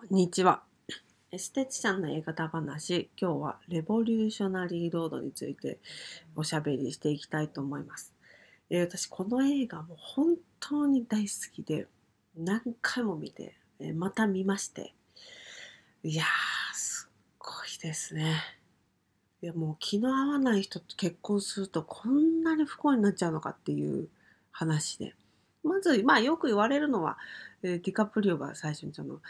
こんにちは。エステティシャンの映画話、今日はレボリューショナリーロードについておしゃべりしていきたいと思います。えー、私、この映画も本当に大好きで、何回も見て、えー、また見まして、いやー、すっごいですね。いや、もう気の合わない人と結婚するとこんなに不幸になっちゃうのかっていう話で、まず、まあ、よく言われるのは、えー、ディカプリオが最初にその、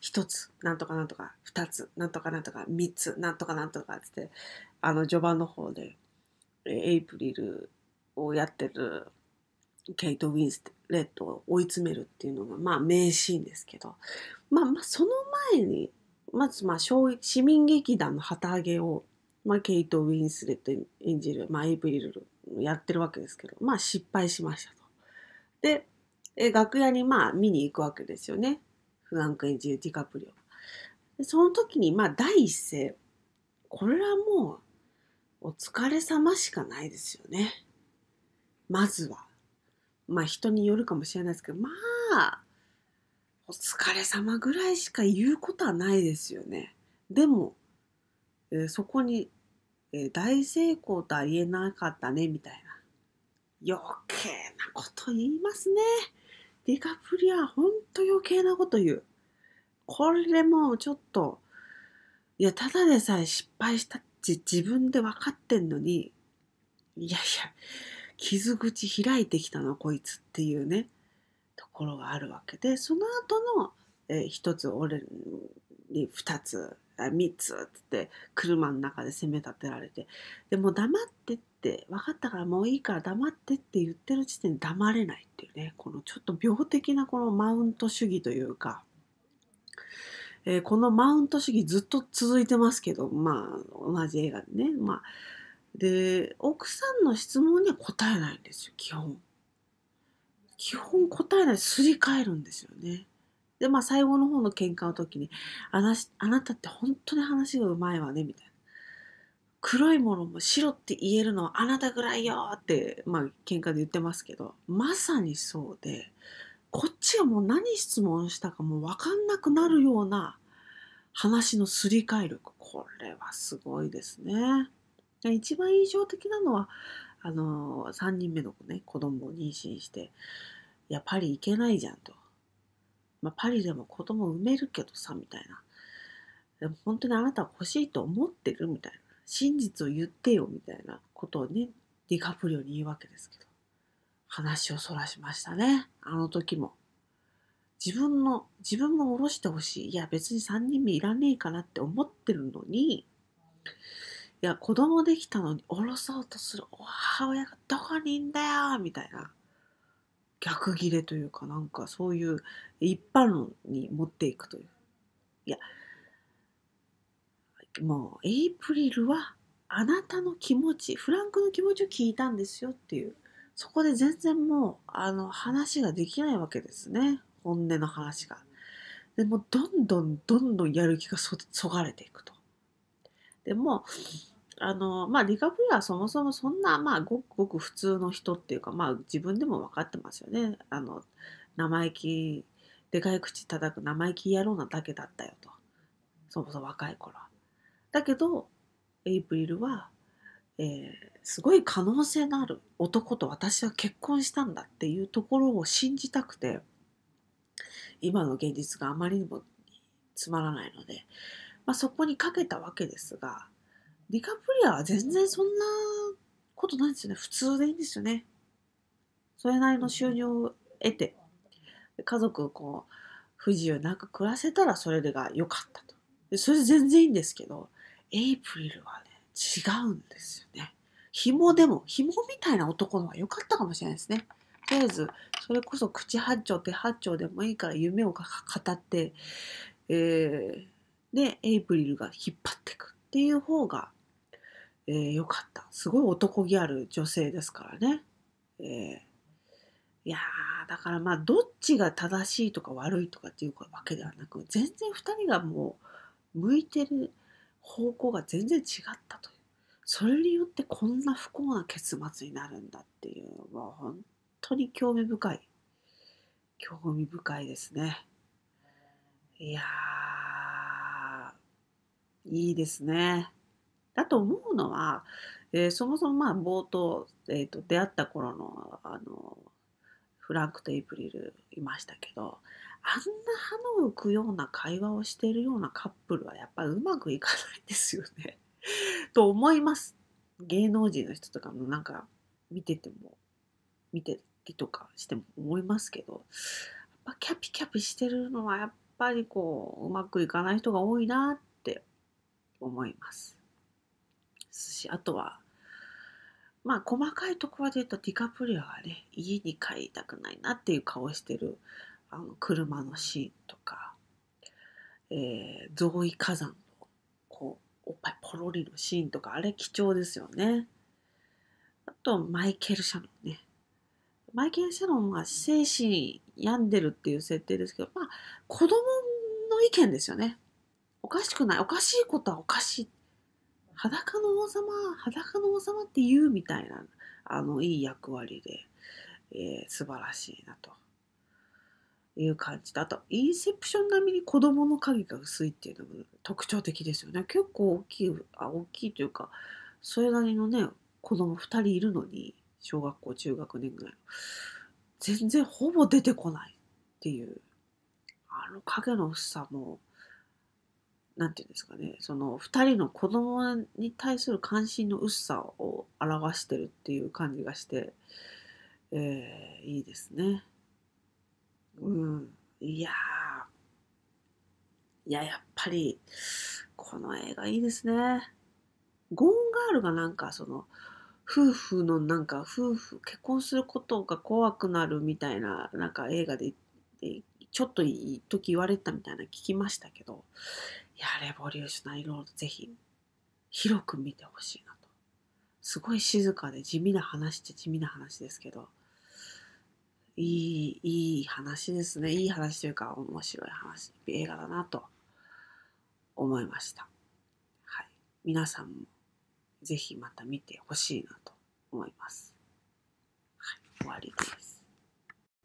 一つ、なんとかなんとか、二つ、なんとかなんとか、三つ、なんとかなんとかつって、あの、序盤の方で、えー、エイプリルをやってるケイト・ウィンスレッドを追い詰めるっていうのが、まあ、名シーンですけど、まあ、まあ、その前に、まず、まあ、市民劇団の旗揚げを、まあ、ケイト・ウィンスレッド演じる、まあ、エイプリルやってるわけですけど、まあ、失敗しました。で、え楽屋にまあ見に行くわけですよね。フランク演じるディカプリオ。その時にまあ第一声、これはもうお疲れ様しかないですよね。まずは。まあ人によるかもしれないですけど、まあ、お疲れ様ぐらいしか言うことはないですよね。でも、えー、そこに、えー、大成功とは言えなかったねみたいな余計なこと言いますね。ディカプリア、ほんと余計なこと言う。これもうちょっと、いや、ただでさえ失敗したって自分で分かってんのに、いやいや、傷口開いてきたの、こいつっていうね、ところがあるわけで、その後の、えー、一つ、俺に二つ、3つっつって車の中で責め立てられてでも黙ってって分かったからもういいから黙ってって言ってる時点で黙れないっていうねこのちょっと病的なこのマウント主義というか、えー、このマウント主義ずっと続いてますけどまあ同じ映画でねまあで奥さんの質問には答えないんですよ基本基本答えないすり替えるんですよねで、まあ、最後の方の喧嘩の時に、あな、あなたって本当に話がうまいわね、みたいな。黒いものも白って言えるのはあなたぐらいよって、まあ、喧嘩で言ってますけど、まさにそうで、こっちがもう何質問したかもうわかんなくなるような話のすり替え力。これはすごいですね。一番印象的なのは、あの、3人目の子ね、子供を妊娠して、やっぱりいけないじゃんと。まあ、パリでも子供産めるけどさ、みたいな。でも本当にあなたは欲しいと思ってるみたいな。真実を言ってよ、みたいなことをね、ディカプリオに言うわけですけど。話をそらしましたね。あの時も。自分の、自分も下ろしてほしい。いや、別に3人目いらねえかなって思ってるのに、いや、子供できたのに下ろそうとする母親がどこにいんだよみたいな。逆ギレというかなんかそういう一般論に持っていくといういやもうエイプリルはあなたの気持ちフランクの気持ちを聞いたんですよっていうそこで全然もうあの話ができないわけですね本音の話が。でもどんどんどんどんやる気がそそがれていくと。でもあの、まあ、ディカプリオはそもそもそんな、まあ、ごくごく普通の人っていうか、まあ、自分でも分かってますよね。あの、生意気、でかい口叩く生意気野郎なだけだったよと。そもそも若い頃は。だけど、エイプリルは、えー、すごい可能性のある男と私は結婚したんだっていうところを信じたくて、今の現実があまりにもつまらないので、まあ、そこにかけたわけですが、ディカプリアは全然そんなことないんですよね。普通でいいんですよね。それなりの収入を得て、家族こう、不自由なく暮らせたらそれが良かったと。それ全然いいんですけど、エイプリルはね、違うんですよね。紐でも、紐みたいな男の方が良かったかもしれないですね。とりあえず、それこそ口八丁手八丁でもいいから夢を語って、えー、で、エイプリルが引っ張っていくっていう方がえー、よかった。すごい男気ある女性ですからね。えー、いやだからまあ、どっちが正しいとか悪いとかっていうわけではなく、全然2人がもう、向いてる方向が全然違ったという。それによってこんな不幸な結末になるんだっていう、もう本当に興味深い。興味深いですね。いやいいですね。だと思うのは、えー、そもそもまあ冒頭、えーと、出会った頃のあのフランクとエイプリルいましたけどあんな歯の浮くような会話をしているようなカップルはやっぱりうまくいかないですよね と思います芸能人の人とかもなんか見てても見てりとかしても思いますけどやっぱキャピキャピしてるのはやっぱりこううまくいかない人が多いなって思います。ですしあとはまあ細かいところで言うとディカプリオがね家に帰りたくないなっていう顔してるあの車のシーンとか、えー、ゾウイ火山のこうおっぱいポロリのシーンとかあれ貴重ですよね。あとマイケル・シャノンね。マイケル・シャノンは精神病んでるっていう設定ですけどまあ子供の意見ですよね。おかしくないおかしいことはおかしいっ裸の王様裸の王様って言うみたいなあのいい役割で、えー、素晴らしいなという感じであとインセプション並みに子どもの影が薄いっていうのも特徴的ですよね結構大きいあ大きいというかそれなりのね子供2人いるのに小学校中学年ぐらいの全然ほぼ出てこないっていうあの影の薄さもなんていうんですかね、その2人の子供に対する関心の薄さを表してるっていう感じがして、えー、いいですね。うん。いやいや、やっぱり、この映画いいですね。ゴーンガールがなんかその、夫婦のなんか夫婦結婚することが怖くなるみたいななんか映画でちょっといい時言われたみたいな聞きましたけどやレボリューショナリーロードぜひ広く見てほしいなとすごい静かで地味な話って地味な話ですけどいいいい話ですねいい話というか面白い話映画だなと思いました、はい、皆さんもぜひまた見てほしいなと思います、はい、終わりです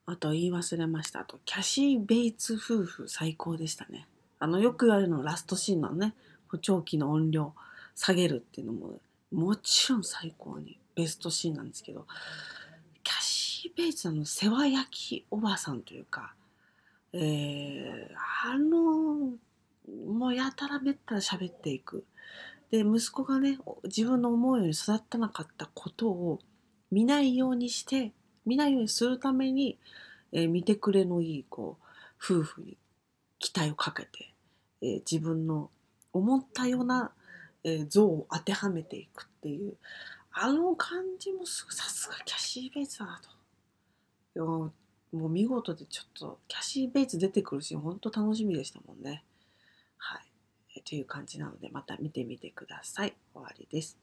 あと言い忘れましたあとキャシー・ベイツ夫婦最高でしたねあの、よく言われるのラストシーンのね、補聴器の音量下げるっていうのも、もちろん最高にベストシーンなんですけど、キャシー・ベイツの世話焼きおばさんというか、えー、あの、もうやたらめったら喋っていく。で、息子がね、自分の思うように育たなかったことを見ないようにして、見ないようにするために、えー、見てくれのいいこう夫婦に期待をかけてえー、自分の思ったような、えー、像を当てはめていくっていうあの感じもすさすがキャシー・ベイツだなともう見事でちょっとキャシー・ベイツ出てくるシーンほんと楽しみでしたもんねはい、という感じなのでまた見てみてください終わりです